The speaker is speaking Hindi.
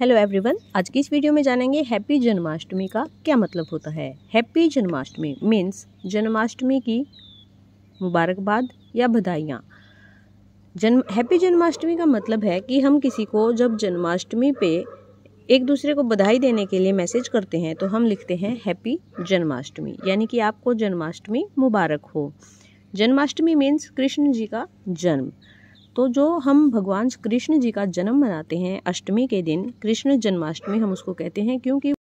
हेलो एवरीवन आज की इस वीडियो में जानेंगे हैप्पी जन्माष्टमी का क्या मतलब होता है हैप्पी जन्माष्टमी मीन्स जन्माष्टमी की मुबारकबाद या बधाइयाँ जन्म हैप्पी जन्माष्टमी का मतलब है कि हम किसी को जब जन्माष्टमी पे एक दूसरे को बधाई देने के लिए मैसेज करते हैं तो हम लिखते हैं हैप्पी जन्माष्टमी यानी कि आपको जन्माष्टमी मुबारक हो जन्माष्टमी मीन्स कृष्ण जी का जन्म तो जो हम भगवान कृष्ण जी का जन्म मनाते हैं अष्टमी के दिन कृष्ण जन्माष्टमी हम उसको कहते हैं क्योंकि